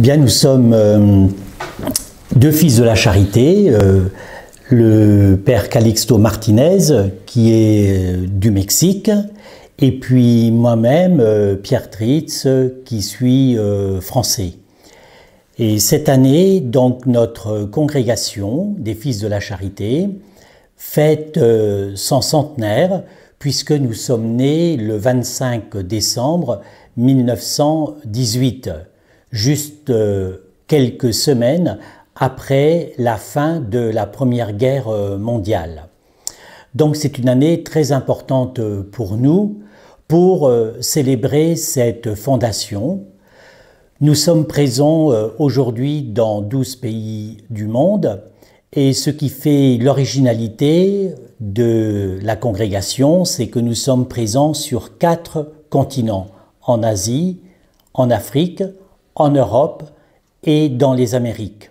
Eh bien, nous sommes euh, deux fils de la charité. Euh, le père Calixto Martinez, qui est euh, du Mexique, et puis moi-même, Pierre Tritz, qui suis français. Et cette année, donc, notre congrégation des Fils de la Charité fête son centenaire, puisque nous sommes nés le 25 décembre 1918 juste euh, quelques semaines après la fin de la Première Guerre euh, mondiale. Donc c'est une année très importante euh, pour nous pour célébrer cette fondation. Nous sommes présents aujourd'hui dans 12 pays du monde et ce qui fait l'originalité de la congrégation, c'est que nous sommes présents sur quatre continents, en Asie, en Afrique, en Europe et dans les Amériques.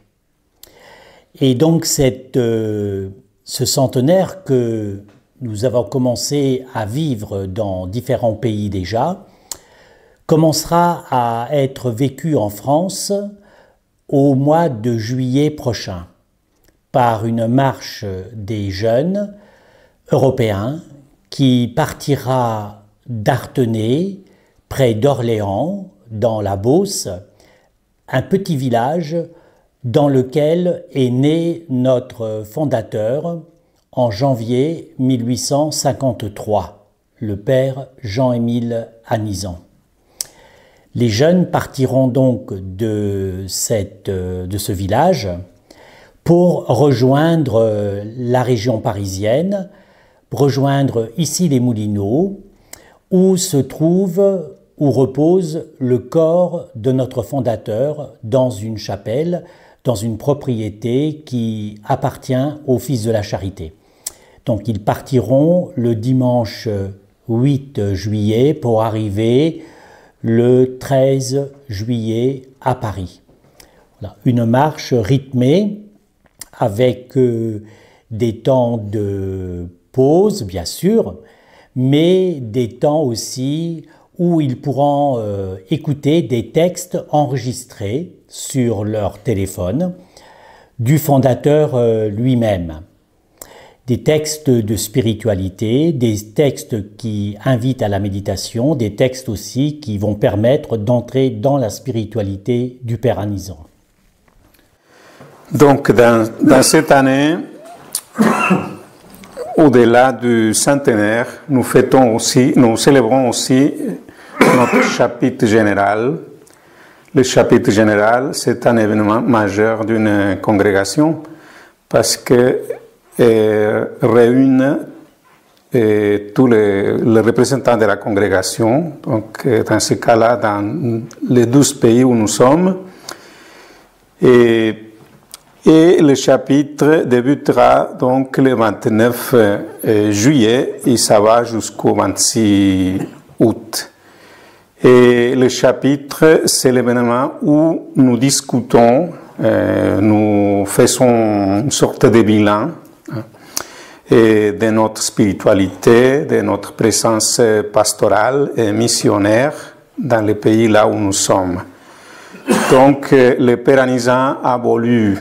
Et donc cette, euh, ce centenaire que nous avons commencé à vivre dans différents pays déjà commencera à être vécu en France au mois de juillet prochain par une marche des jeunes européens qui partira d'Artenay près d'Orléans dans la Beauce un petit village dans lequel est né notre fondateur en janvier 1853, le père Jean-Émile Anizan. Les jeunes partiront donc de, cette, de ce village pour rejoindre la région parisienne, rejoindre ici les Moulineaux, où se trouve où repose le corps de notre fondateur dans une chapelle, dans une propriété qui appartient au Fils de la Charité. Donc ils partiront le dimanche 8 juillet pour arriver le 13 juillet à Paris. Voilà, une marche rythmée avec euh, des temps de pause, bien sûr, mais des temps aussi où ils pourront euh, écouter des textes enregistrés sur leur téléphone du fondateur euh, lui-même. Des textes de spiritualité, des textes qui invitent à la méditation, des textes aussi qui vont permettre d'entrer dans la spiritualité du Père Anisan. Donc dans, dans cette année, au-delà du centenaire, nous fêtons aussi, nous célébrons aussi notre chapitre général. Le chapitre général, c'est un événement majeur d'une congrégation parce que euh, réunit euh, tous les, représentants de la congrégation, donc euh, dans ce cas-là, dans les douze pays où nous sommes. Et, et, le chapitre débutera donc le 29 juillet et ça va jusqu'au 26 août. Et le chapitre, c'est l'événement où nous discutons, euh, nous faisons une sorte de bilan hein, de notre spiritualité, de notre présence euh, pastorale et missionnaire dans les pays là où nous sommes. Donc, euh, le Père a voulu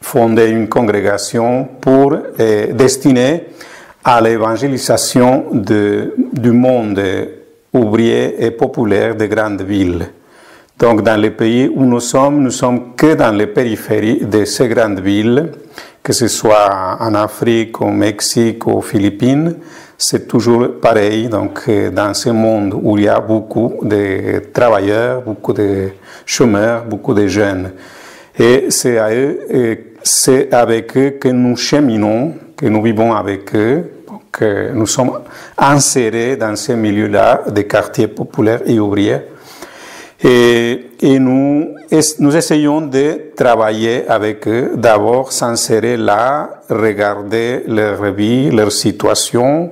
fonder une congrégation pour destinée à l'évangélisation du monde ouvriers et populaires des grandes villes. Donc dans les pays où nous sommes, nous sommes que dans les périphéries de ces grandes villes, que ce soit en Afrique, au Mexique, aux Philippines, c'est toujours pareil. Donc euh, dans ce monde où il y a beaucoup de travailleurs, beaucoup de chômeurs, beaucoup de jeunes. Et c'est c'est avec eux que nous cheminons, que nous vivons avec eux, que nous sommes insérés dans ces milieux là des quartiers populaires et ouvriers. Et, nous, essayons de travailler avec eux, d'abord s'insérer là, regarder leur vie, leur situation,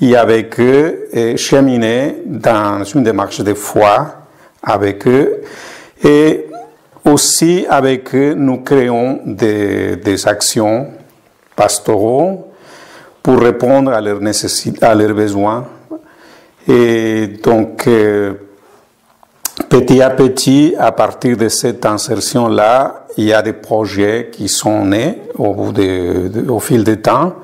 et avec eux, cheminer dans une démarche de foi avec eux. Et aussi avec eux, nous créons des, des actions pastorales, pour répondre à leurs, nécessités, à leurs besoins. Et donc, euh, petit à petit, à partir de cette insertion-là, il y a des projets qui sont nés au, bout au fil du temps.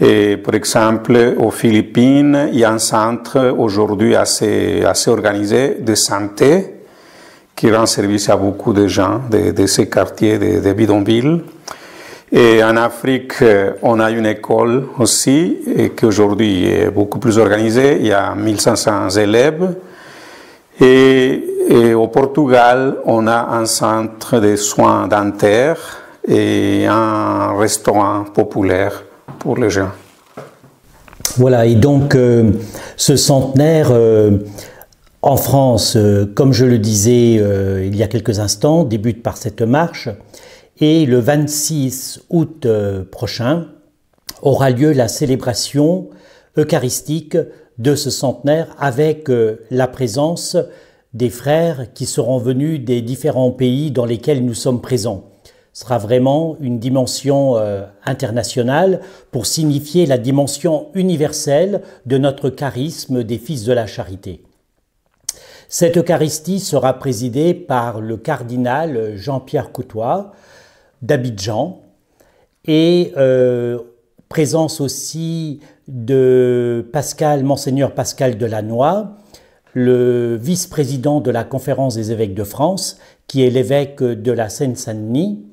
Et par exemple, aux Philippines, il y a un centre aujourd'hui assez, assez organisé de santé qui rend service à beaucoup de gens de, ces quartiers, de, de bidonvilles. Et en Afrique, euh, on a une école aussi, qui aujourd'hui est beaucoup plus organisée. Il y a 1500 élèves. Et, au Portugal, on a un centre de soins dentaires et un restaurant populaire pour les gens. Voilà, et donc euh, ce centenaire... Euh, en France, comme je le disais il y a quelques instants, débute par cette marche et le 26 août euh, prochain aura lieu la célébration eucharistique de ce centenaire avec euh, la présence des frères qui seront venus des différents pays dans lesquels nous sommes présents. Ce sera vraiment une dimension euh, internationale pour signifier la dimension universelle de notre charisme des fils de la charité. Cette Eucharistie sera présidée par le cardinal Jean-Pierre Coutois, d'Abidjan et euh, présence aussi de Pascal, Monseigneur Pascal Delannoy, le vice-président de la Conférence des évêques de France, qui est l'évêque de la Seine-Saint-Denis,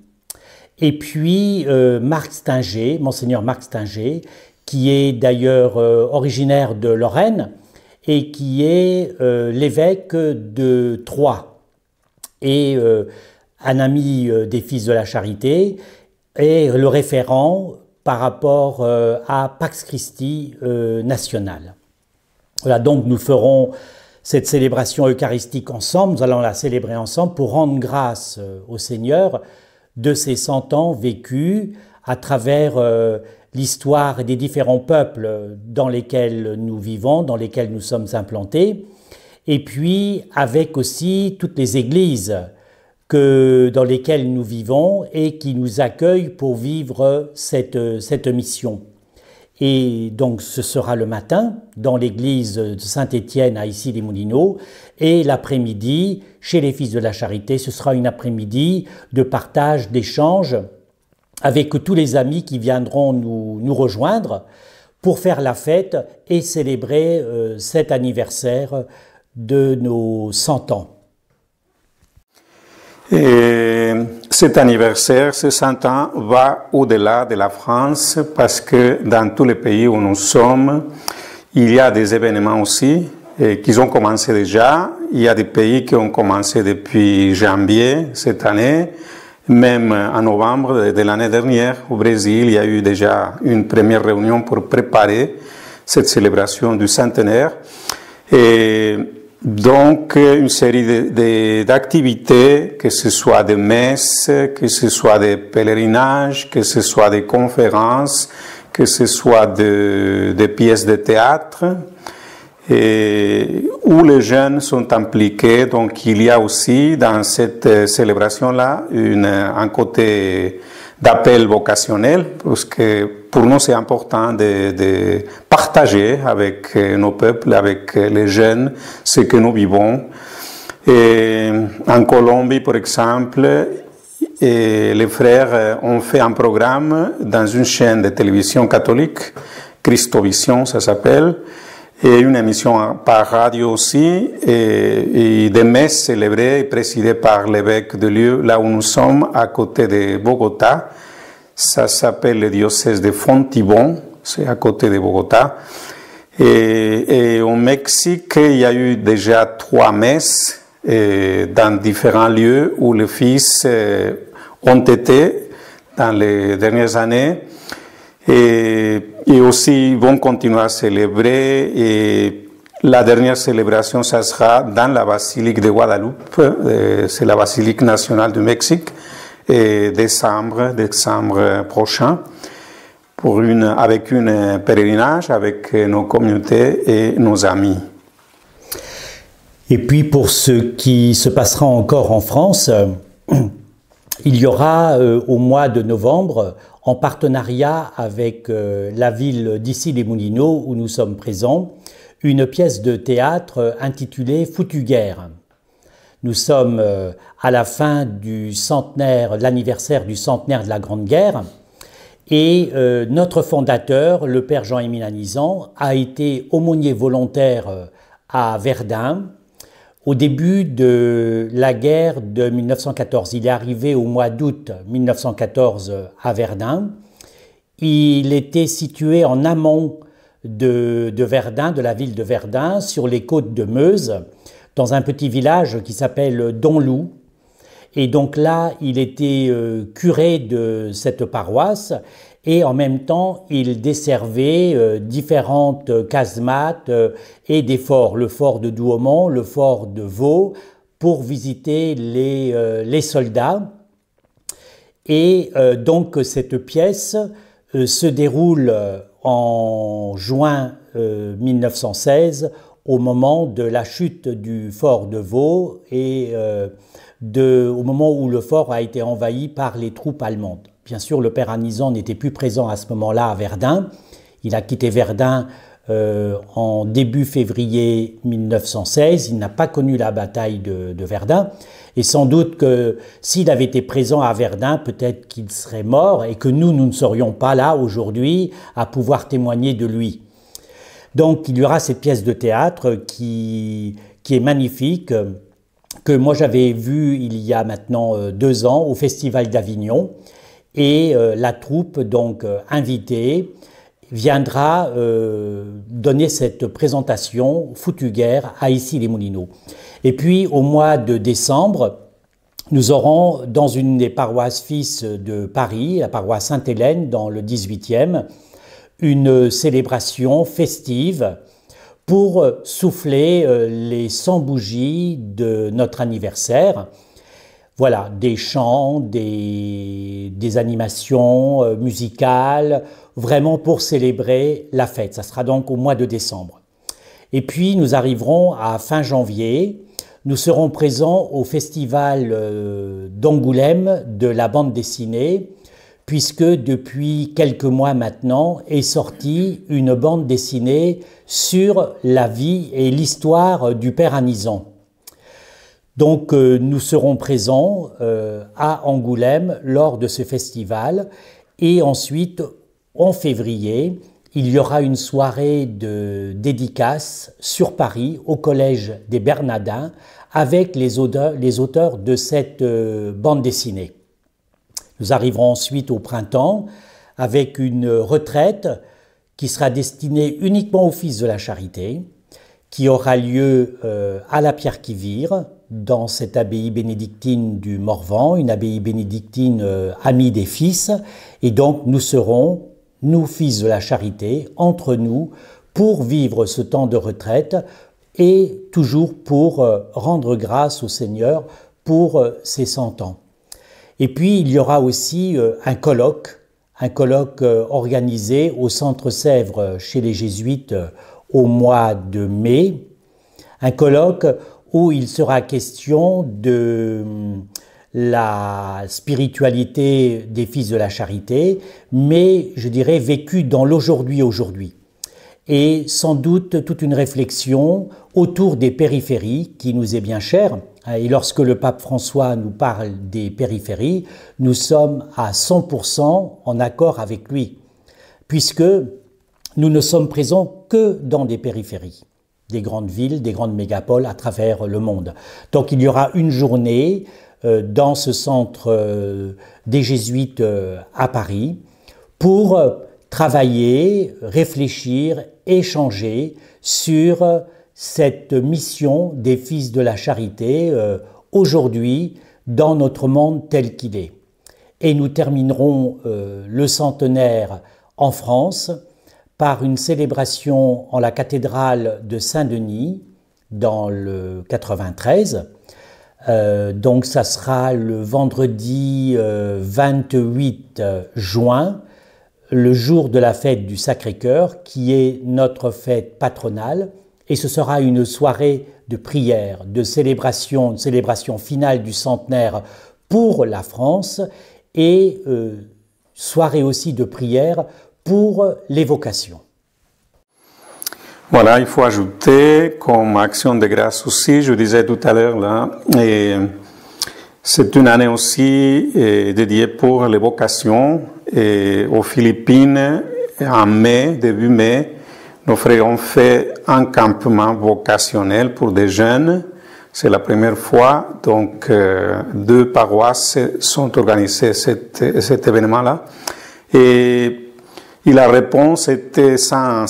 et puis euh, Marc Stinger, Monseigneur Marc Stinger, qui est d'ailleurs euh, originaire de Lorraine et qui est euh, l'évêque de Troyes. Et un ami euh, des Fils de la Charité et le référent par rapport euh, à Pax Christi euh, national. Voilà, donc nous ferons cette célébration eucharistique ensemble, nous allons la célébrer ensemble pour rendre grâce au Seigneur de ces cent ans vécus à travers l'histoire des différents peuples dans lesquels nous vivons, dans lesquels nous sommes implantés, et puis avec aussi toutes les églises que, dans lesquels nous vivons et qui nous accueillent pour vivre cette, cette mission. Et donc ce sera le matin dans l'église de Saint-Étienne à Issy-les-Moulineaux et l'après-midi chez les Fils de la Charité. Ce sera une après-midi de partage, d'échange avec tous les amis qui viendront nous, nous rejoindre pour faire la fête et célébrer euh, cet anniversaire de nos 100 ans. Et cet anniversaire, ce 100 ans, va au-delà de la France parce que dans tous les pays où nous sommes, il y a des événements aussi et qui ont commencé déjà. Il y a des pays qui ont commencé depuis janvier cette année. Même en novembre de l'année dernière, au Brésil, il y a eu déjà une première réunion pour préparer cette célébration du centenaire. Et donc, une série d'activités, que ce soit des messes, que ce soit des pèlerinages, que ce soit des conférences, que ce soit des pièces de théâtre, où les jeunes sont impliqués. Donc, il y a aussi dans cette euh, célébration-là un côté d'appel vocationnel, parce que pour nous, c'est important de, partager avec euh, nos peuples, avec euh, les jeunes, ce que nous vivons. Et en Colombie, par exemple, les frères euh, ont fait un programme dans une chaîne de télévision catholique, Christovision, ça s'appelle, et une émission par radio aussi, et, et des messes célébrées et présidées par l'évêque de lieu, là où nous sommes, à côté de Bogota ça s'appelle le diocèse de Fontibon, c'est à côté de Bogota. Et, au Mexique, il y a eu déjà trois messes dans différents lieux où les fils euh, ont été dans les dernières années. Et, et aussi, ils vont continuer à célébrer. Et la dernière célébration, ça sera dans la basilique de Guadalupe, euh, c'est la basilique nationale du Mexique et décembre, décembre prochain, pour une, avec un pèlerinage avec nos communautés et nos amis. Et puis pour ce qui se passera encore en France, il y aura euh, au mois de novembre, en partenariat avec euh, la ville d'ici les Moulineaux où nous sommes présents, une pièce de théâtre intitulée Foutu guerre. Nous sommes euh, à la fin du centenaire, l'anniversaire du centenaire de la Grande Guerre. Et euh, notre fondateur, le père Jean-Émile Anizan, a été aumônier volontaire euh, à Verdun au début de la guerre de 1914. Il est arrivé au mois d'août 1914 à Verdun. Il était situé en amont de, Verdun, de la ville de Verdun, sur les côtes de Meuse, dans un petit village qui s'appelle Donloup, et donc là, il était euh, curé de cette paroisse et en même temps, il desservait euh, différentes casemates euh, et des forts, le fort de Douaumont, le fort de Vaux, pour visiter les, les soldats. Et donc cette pièce se déroule en juin 1916 au moment de la chute du fort de Vaux et au moment où le fort a été envahi par les troupes allemandes. Bien sûr, le père Anizan n'était plus présent à ce moment-là à Verdun. Il a quitté Verdun euh, en début février 1916. Il n'a pas connu la bataille de, Verdun. Et sans doute que s'il avait été présent à Verdun, peut-être qu'il serait mort et que nous, nous ne serions pas là aujourd'hui à pouvoir témoigner de lui. Donc il y aura cette pièce de théâtre qui, qui est magnifique, que moi j'avais vu il y a maintenant euh, deux ans au Festival d'Avignon. Et euh, la troupe, donc euh, invitée, viendra donner cette présentation guerre à Issy-les-Moulineaux. Et puis au mois de décembre, nous aurons dans une des paroisses fils de Paris, la paroisse Sainte-Hélène, dans le 18e, une célébration festive pour euh, souffler euh, les 100 bougies de notre anniversaire. Voilà, des chants, des, animations euh, musicales, vraiment pour célébrer la fête. Ça sera donc au mois de décembre. Et puis nous arriverons à fin janvier. Nous serons présents au festival d'Angoulême de la bande dessinée puisque depuis quelques mois maintenant est sortie une bande dessinée sur la vie et l'histoire du père Anison. Donc euh, nous serons présents euh, à Angoulême lors de ce festival et ensuite en février, il y aura une soirée de dédicace sur Paris au Collège des Bernadins avec les, auteurs, de cette euh, bande dessinée. Nous arriverons ensuite au printemps avec une retraite qui sera destinée uniquement aux fils de la charité, qui aura lieu euh, à la pierre qui dans cette abbaye bénédictine du Morvan, une abbaye bénédictine euh, amie des fils, et donc nous serons, nous fils de la charité, entre nous, pour vivre ce temps de retraite et toujours pour euh, rendre grâce au Seigneur pour ses cent ans. Et puis, il y aura aussi euh, un colloque, un colloque euh, organisé au Centre Sèvres euh, chez les Jésuites au mois de mai. Un colloque où il sera question de hum, la spiritualité des fils de la charité, mais je dirais vécue dans l'aujourd'hui aujourd'hui. Et sans doute toute une réflexion autour des périphéries qui nous est bien chère, euh, et lorsque le pape François nous parle des périphéries, nous sommes à 100% en accord avec lui, puisque nous ne sommes présents que dans des périphéries, des grandes villes, des grandes mégapoles à travers le monde. Donc il y aura une journée euh, dans ce centre euh, des jésuites à Paris pour travailler, réfléchir, échanger sur cette mission des fils de la charité euh, aujourd'hui dans notre monde tel qu'il est. Et nous terminerons euh, le centenaire en France par une célébration en la cathédrale de Saint-Denis dans le 93. Euh, donc ça sera le vendredi 28 juin, le jour de la fête du Sacré-Cœur, qui est notre fête patronale et ce sera une soirée de prière, de célébration, une célébration finale du centenaire pour la France et euh, soirée aussi de prière pour l'évocation. Voilà, il faut ajouter comme action de grâce aussi, je disais tout à l'heure là, et c'est une année aussi dédiée pour l'évocation aux Philippines en mai, début mai. Nous ont fait un campement vocationnel pour des jeunes. C'est la première fois, donc euh, deux paroisses sont organisées cet, événement-là. Et, la réponse était 150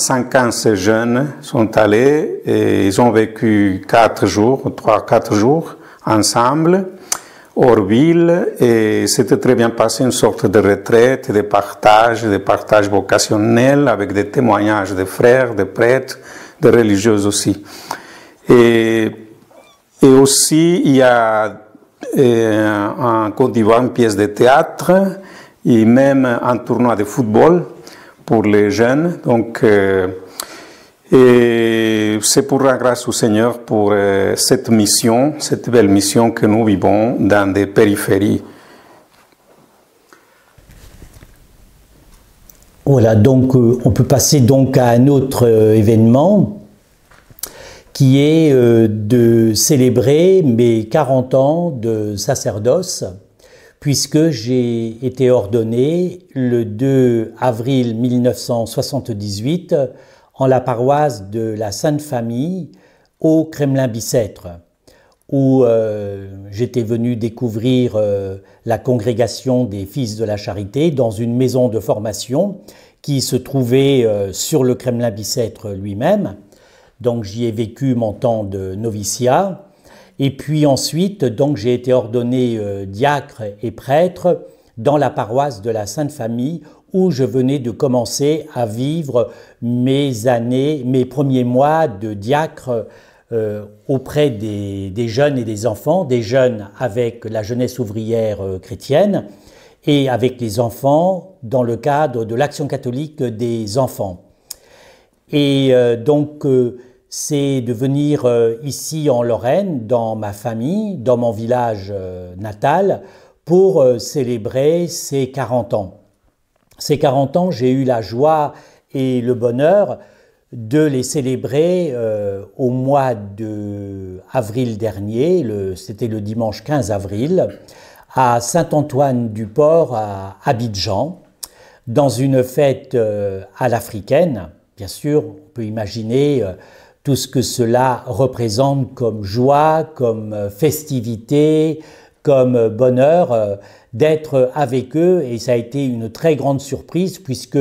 115 jeunes sont allés et ils ont vécu quatre jours, trois, quatre jours ensemble. Orville et eh, c'était très bien passé, une sorte de retraite, de partage, de partage vocationnel avec des témoignages de frères, de prêtres, de religieuses aussi. Et, et aussi, il y a eh, en Côte d'Ivoire une pièce de théâtre et même un tournoi de football pour les jeunes. Donc, euh, et c'est pour la grâce au Seigneur pour euh, cette mission, cette belle mission que nous vivons dans des périphéries. Voilà, donc euh, on peut passer donc à un autre euh, événement qui est de célébrer mes 40 ans de sacerdoce, puisque j'ai été ordonné le 2 avril 1978 en la paroisse de la Sainte Famille au Kremlin-Bicêtre, où euh, j'étais venu découvrir euh, la congrégation des Fils de la Charité dans une maison de formation qui se trouvait euh, sur le Kremlin-Bicêtre lui-même. Donc j'y ai vécu mon temps de noviciat. Et puis ensuite, donc j'ai été ordonné diacre et prêtre dans la paroisse de la Sainte Famille où je venais de commencer à vivre mes années, mes premiers mois de diacre euh, auprès des, jeunes et des enfants, des jeunes avec la jeunesse ouvrière euh, chrétienne et avec les enfants dans le cadre de l'action catholique des enfants. Et euh, donc, c'est de venir ici en Lorraine, dans ma famille, dans mon village natal, pour célébrer ces 40 ans. Ces 40 ans, j'ai eu la joie et le bonheur de les célébrer euh, au mois de avril dernier, c'était le dimanche 15 avril, à Saint-Antoine-du-Port, à Abidjan, dans une fête euh, à l'africaine. Bien sûr, on peut imaginer euh, tout ce que cela représente comme joie, comme festivité, comme bonheur d'être avec eux et ça a été une très grande surprise puisque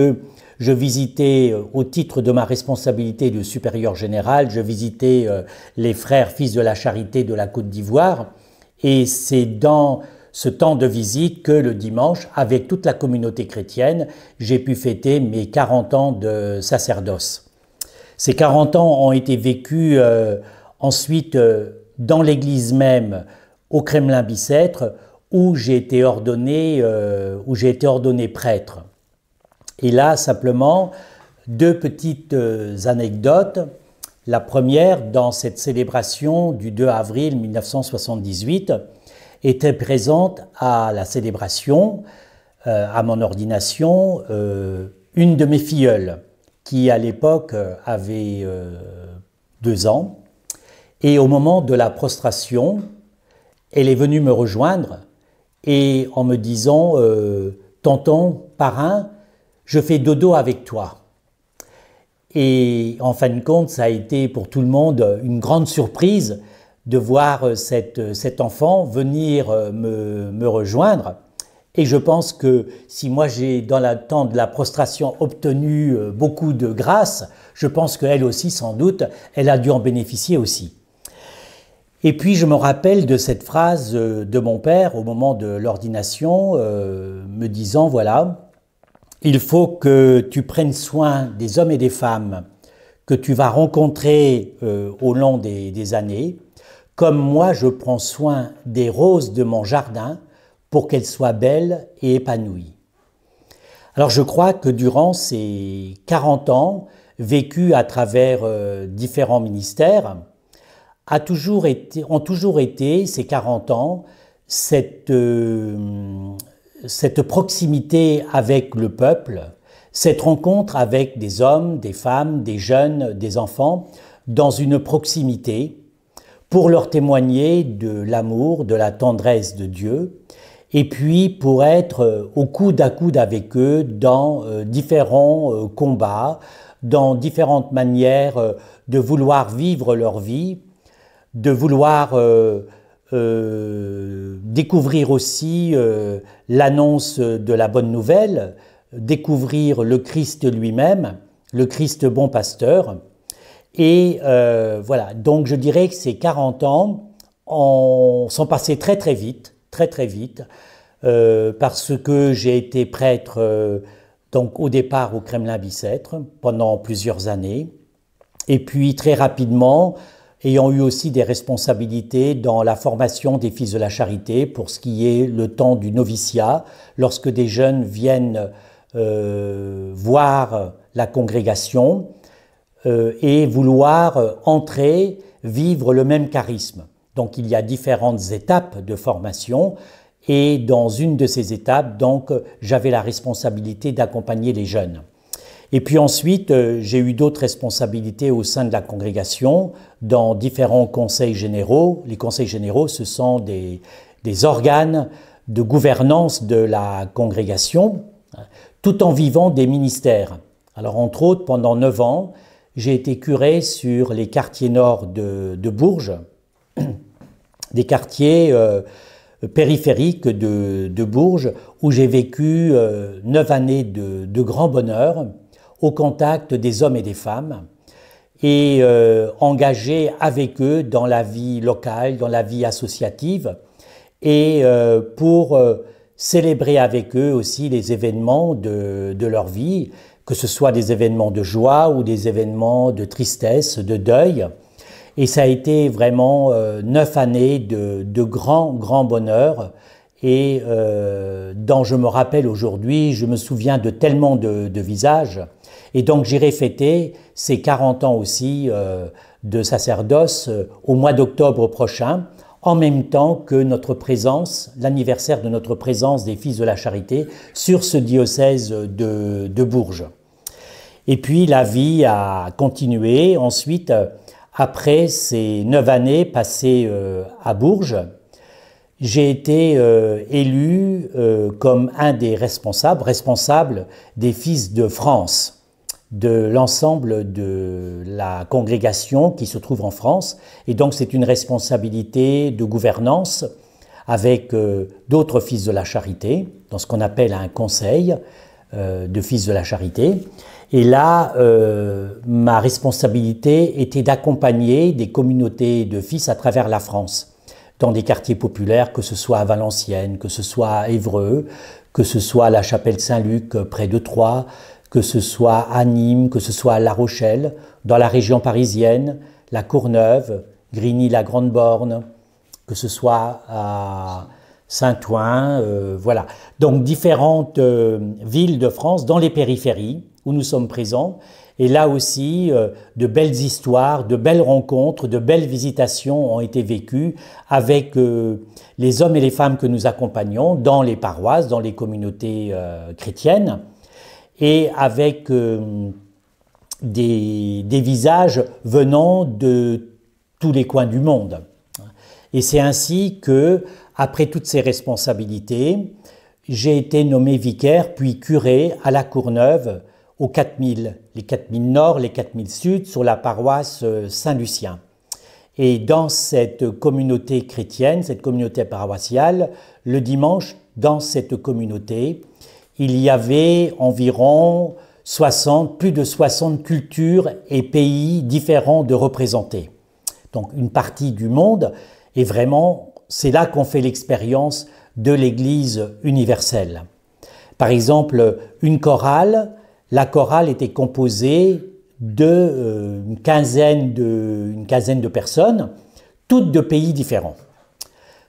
je visitais, euh, au titre de ma responsabilité de supérieur général, je visitais euh, les frères fils de la charité de la Côte d'Ivoire. Et c'est dans ce temps de visite que le dimanche, avec toute la communauté chrétienne, j'ai pu fêter mes 40 ans de sacerdoce. Ces 40 ans ont été vécus euh, ensuite dans l'église même au Kremlin-Bicêtre, où j'ai été ordonné, euh, où j'ai été ordonné prêtre. Et là, simplement, deux petites euh, anecdotes. La première, dans cette célébration du 2 avril 1978, était présente à la célébration, euh, à mon ordination, une de mes filleules, qui à l'époque avait deux ans. Et au moment de la prostration, elle est venue me rejoindre et en me disant euh, Tonton, parrain, je fais dodo avec toi. Et en fin de compte, ça a été pour tout le monde une grande surprise de voir euh, euh, cet enfant venir me, rejoindre. Et je pense que si moi j'ai dans le temps de la prostration obtenu beaucoup de grâce, je pense qu'elle aussi, sans doute, elle a dû en bénéficier aussi. Et puis je me rappelle de cette phrase euh, de mon père au moment de l'ordination, euh, me disant, voilà, il faut que tu prennes soin des hommes et des femmes que tu vas rencontrer euh, au long des, années, comme moi je prends soin des roses de mon jardin pour qu'elles soient belles et épanouies. Alors je crois que durant ces 40 ans, vécus à travers différents ministères, a toujours été, ont toujours été, ces 40 ans, cette, euh, cette proximité avec le peuple, cette rencontre avec des hommes, des femmes, des jeunes, des enfants, dans une proximité pour leur témoigner de l'amour, de la tendresse de Dieu, et puis pour être euh, au coude à coude avec eux dans euh, différents combats, dans différentes manières de vouloir vivre leur vie de vouloir euh, euh, découvrir aussi euh, l'annonce de la bonne nouvelle, découvrir le Christ lui-même, le Christ bon pasteur. Et voilà, donc je dirais que ces 40 ans sont passés très très vite, très très vite, parce que j'ai été prêtre donc au départ au Kremlin-Bicêtre pendant plusieurs années, et puis très rapidement, ayant eu aussi des responsabilités dans la formation des fils de la charité pour ce qui est le temps du noviciat, lorsque des jeunes viennent euh, voir la congrégation euh, et vouloir euh, entrer, vivre le même charisme. Donc il y a différentes étapes de formation et dans une de ces étapes, donc j'avais la responsabilité d'accompagner les jeunes. Et puis ensuite, euh, j'ai eu d'autres responsabilités au sein de la congrégation, dans différents conseils généraux. Les conseils généraux, ce sont des, organes de gouvernance de la congrégation, hein, tout en vivant des ministères. Alors entre autres, pendant neuf ans, j'ai été curé sur les quartiers nord de, Bourges, des quartiers euh, périphériques de, Bourges, où j'ai vécu euh, neuf années de, de grand bonheur au contact des hommes et des femmes et engager euh, engagé avec eux dans la vie locale, dans la vie associative et euh, pour euh, célébrer avec eux aussi les événements de, leur vie, que ce soit des événements de joie ou des événements de tristesse, de deuil. Et ça a été vraiment neuf années de, de, grand, grand bonheur et dont je me rappelle aujourd'hui, je me souviens de tellement de visages. Et donc j'irai fêter ces 40 ans aussi euh, de sacerdoce euh, au mois d'octobre prochain, en même temps que notre présence, l'anniversaire de notre présence des Fils de la Charité sur ce diocèse de, Bourges. Et puis la vie a continué. Ensuite, euh, après ces neuf années passées à Bourges, j'ai été élu comme un des responsables, des Fils de France de l'ensemble de la congrégation qui se trouve en France. Et donc c'est une responsabilité de gouvernance avec euh, d'autres fils de la charité, dans ce qu'on appelle un conseil euh, de fils de la charité. Et là, euh, ma responsabilité était d'accompagner des communautés de fils à travers la France, dans des quartiers populaires, que ce soit à Valenciennes, que ce soit à Évreux, que ce soit à la chapelle Saint-Luc près de Troyes, que ce soit à Nîmes, que ce soit à La Rochelle, dans la région parisienne, La Courneuve, Grigny-la-Grande-Borne, que ce soit à Saint-Ouen, euh, voilà. Donc différentes euh, villes de France dans les périphéries où nous sommes présents. Et là aussi, euh, de belles histoires, de belles rencontres, de belles visitations ont été vécues avec les hommes et les femmes que nous accompagnons dans les paroisses, dans les communautés chrétiennes et avec euh, des, des, visages venant de tous les coins du monde. Et c'est ainsi que, après toutes ces responsabilités, j'ai été nommé vicaire puis curé à La Courneuve aux 4000, les 4000 Nord, les 4000 Sud, sur la paroisse euh, Saint-Lucien. Et dans cette communauté chrétienne, cette communauté paroissiale, le dimanche, dans cette communauté, il y avait environ 60, plus de 60 cultures et pays différents de représenter. Donc une partie du monde, et vraiment, c'est là qu'on fait l'expérience de l'Église universelle. Par exemple, une chorale, la chorale était composée d'une euh, quinzaine, de, une quinzaine de personnes, toutes de pays différents,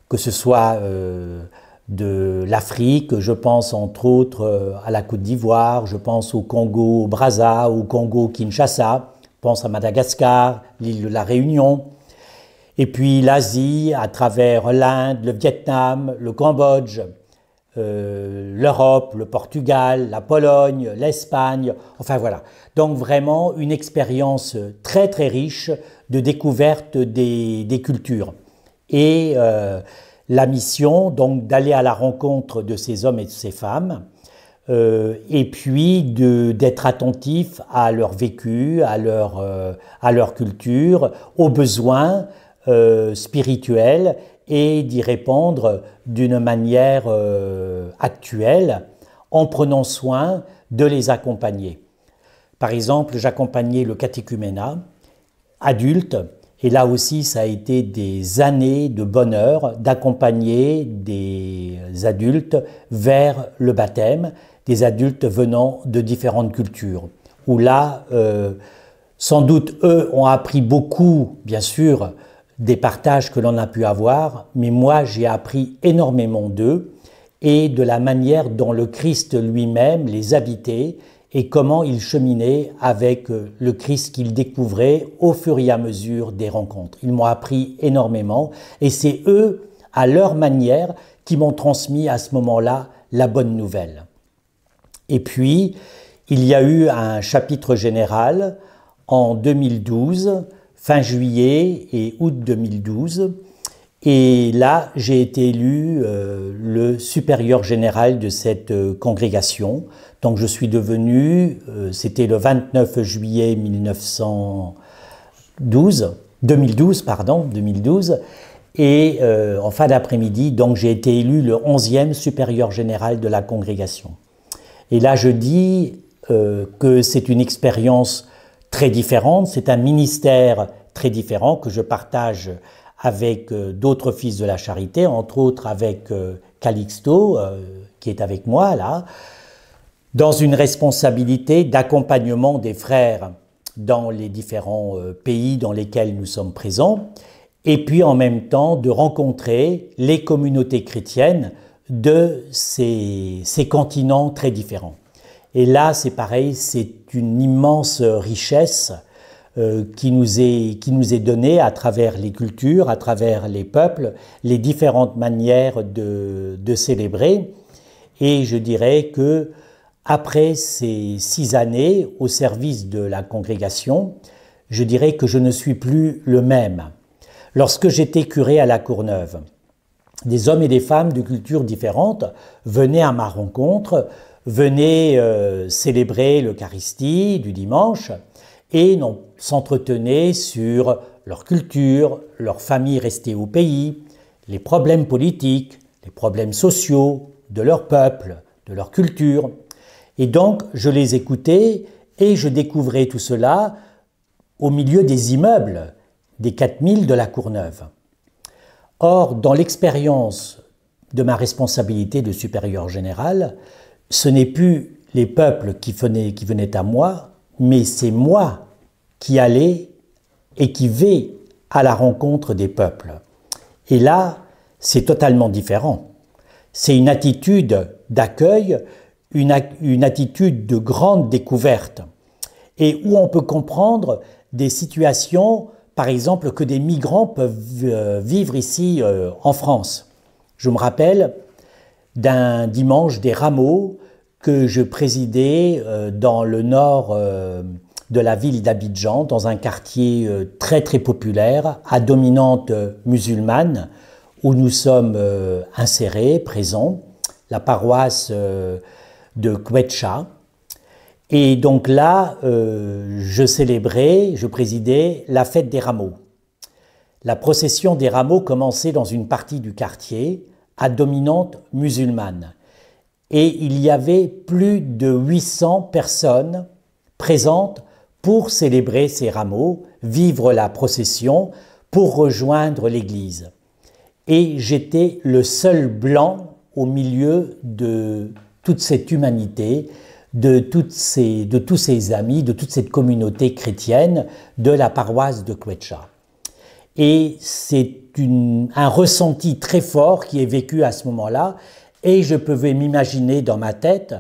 que ce soit euh, de l'Afrique. Je pense entre autres euh, à la Côte d'Ivoire, je pense au Congo Brazza, au Congo Kinshasa, je pense à Madagascar, l'île de la Réunion. Et puis l'Asie à travers l'Inde, le Vietnam, le Cambodge, euh, l'Europe, le Portugal, la Pologne, l'Espagne, enfin voilà. Donc vraiment une expérience très très riche de découverte des, cultures. Et euh, la mission donc d'aller à la rencontre de ces hommes et de ces femmes, euh, et puis d'être attentif à leur vécu, à leur, euh, culture, aux besoins euh, spirituels, et d'y répondre d'une manière actuelle, en prenant soin de les accompagner. Par exemple, j'accompagnais le catéchuménat adulte et là aussi, ça a été des années de bonheur d'accompagner des adultes vers le baptême, des adultes venant de différentes cultures. Où là, euh, sans doute, eux ont appris beaucoup, bien sûr, des partages que l'on a pu avoir, mais moi, j'ai appris énormément d'eux et de la manière dont le Christ lui-même les habitait et comment ils cheminaient avec euh, le Christ qu'ils découvraient au fur et à mesure des rencontres. Ils m'ont appris énormément et c'est eux, à leur manière, qui m'ont transmis à ce moment-là la bonne nouvelle. Et puis, il y a eu un chapitre général en 2012, fin juillet et août 2012, et là, j'ai été élu euh, le supérieur général de cette euh, congrégation. Donc je suis devenu, euh, c'était le 29 juillet 2012, pardon, 2012. Et en fin d'après-midi, donc j'ai été élu le 11e supérieur général de la congrégation. Et là, je dis que c'est une expérience très différente, c'est un ministère très différent que je partage avec euh, d'autres fils de la charité, entre autres avec euh, Calixto, euh, qui est avec moi là, dans une responsabilité d'accompagnement des frères dans les différents pays dans lesquels nous sommes présents, et puis en même temps de rencontrer les communautés chrétiennes de ces, continents très différents. Et là, c'est pareil, c'est une immense richesse euh, qui nous est qui donné à travers les cultures, à travers les peuples, les différentes manières de, célébrer. Et je dirais que après ces six années au service de la congrégation, je dirais que je ne suis plus le même. Lorsque j'étais curé à La Courneuve, des hommes et des femmes de cultures différentes venaient à ma rencontre, venaient euh, célébrer l'Eucharistie du dimanche, et non s'entretenaient sur leur culture, leur famille restée au pays, les problèmes politiques, les problèmes sociaux de leur peuple, de leur culture. Et donc, je les écoutais et je découvrais tout cela au milieu des immeubles des 4000 de la Courneuve. Or, dans l'expérience de ma responsabilité de supérieur général, ce n'est plus les peuples qui qui venaient à moi, mais c'est moi qui allait et qui va à la rencontre des peuples. Et là, c'est totalement différent. C'est une attitude d'accueil, une, une, attitude de grande découverte, et où on peut comprendre des situations, par exemple, que des migrants peuvent euh, vivre ici euh, en France. Je me rappelle d'un dimanche des rameaux que je présidais euh, dans le nord de la ville d'Abidjan, dans un quartier euh, très très populaire, à dominante euh, musulmane, où nous sommes euh, insérés, présents, la paroisse de Kwecha. Et donc là, je célébrais, je présidais la fête des rameaux. La procession des rameaux commençait dans une partie du quartier, à dominante musulmane. Et il y avait plus de 800 personnes présentes pour célébrer ses rameaux, vivre la procession, pour rejoindre l'église. Et j'étais le seul blanc au milieu de toute cette humanité, de, toutes ces, de tous ces amis, de toute cette communauté chrétienne de la paroisse de Quetcha. Et c'est un ressenti très fort qui est vécu à ce moment-là, et je pouvais m'imaginer dans ma tête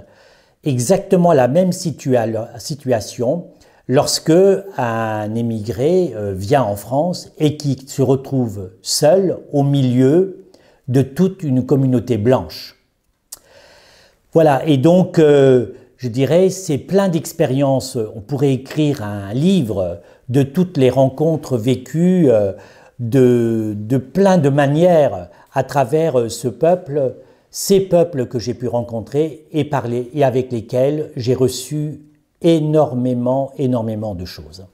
exactement la même situation Lorsque un émigré euh, vient en France et qui se retrouve seul au milieu de toute une communauté blanche. Voilà, et donc euh, je dirais, c'est plein d'expériences. On pourrait écrire un livre de toutes les rencontres vécues euh, de, plein de manières à travers ce peuple, ces peuples que j'ai pu rencontrer et parler et avec lesquels j'ai reçu énormément, énormément de choses.